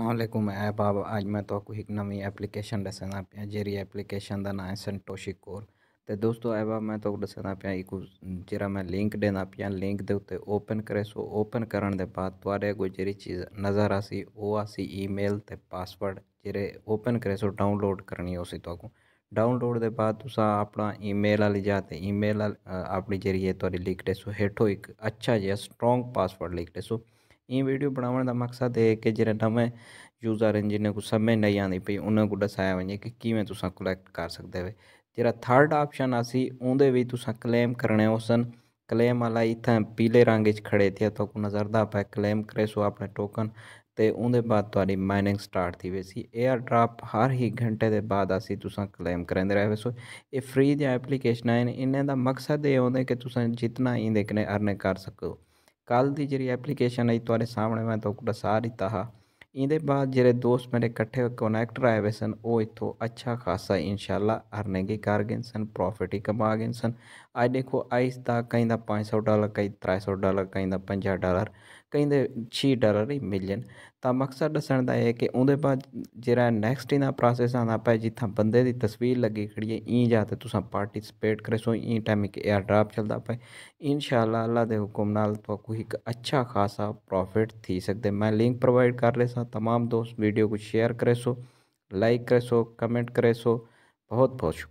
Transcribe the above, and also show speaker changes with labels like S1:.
S1: Aslam app बाब अज मैं तो एक नवी एप्लीकेशन दसदा पाया जी एप्लीकेशन का ना है संतोषी कौर तो दोस्तों ऐप मैं तो दसदा पाया एक जरा मैं लिंक देना पाया लिंक के उत्ते ओपन करे सो ओपन करने के बाद को जी चीज़ नज़र आई आसी ईमेल तो पासवर्ड जे ओपन करे सो डाउनलोड करनी उस को डाउनलोड के बाद अपना ईमेल वाली जहाँ ईमेल अपनी जी लिख दे हेठो एक अच्छा जहाँ स्ट्रोंग पासवर्ड लिख दे ये वीडियो बनाने का मकसद है कि जो नवे यूज़र हैं जिन्हें कुछ समझ नहीं आती पी को दसाया वे कि किमें तुस कलैक्ट कर सकते हो जरा थर्ड ऑप्शन आसी उन्हें भी तलेम करने उस कलेम क्लेम वाला इतना पीले रंग खड़े थे तो नज़रदा पे क्लेम करे सो अपने टोकन तो उन्हें बाद थोड़ी माइनिंग स्टार्ट थी वैसी एयर ड्राप हर ही घंटे के बाद असी कलेम करेंगे रहे सो ये फ्री दया एप्लीकेशन है इन्हें का मकसद ये होंगे कि तुस जितना ही देखने अर्न कर सको कल की जी एप्लीकेशन आई थोड़े सामने मैं तो सारी तह इत बाद जो दोस्त मेरे कट्ठे कनैक्ट आए हुए सन वो इतों अच्छा खासा इनशाला अर्निंग ही कर गए सन प्रॉफिट ही कमा गए सन अच्छ देखो आइस का कहीं पांच सौ डालर कहीं त्रै सौ डालर कहीं का पंजा डॉलर कहीं डॉलर ही मिलियन जाए तो मकसद दसन का है कि उन्हें बाद जरा नैक्सट इन प्रोसैस आना पाए जितना बंद की तस्वीर लगी खड़ी है इं जाते पार्टीसपेट करे सो इं टाइम एक एयर ड्राप चलता पाए इन शाला अल्लाह के हुक्म तो एक अच्छा खासा प्रॉफिट थी सकते मैं लिंक प्रोवाइड कर रहे समाम दोस्त वीडियो को शेयर करे सो लाइक करे सो कमेंट करे सो बहुत बहुत शुक्रिया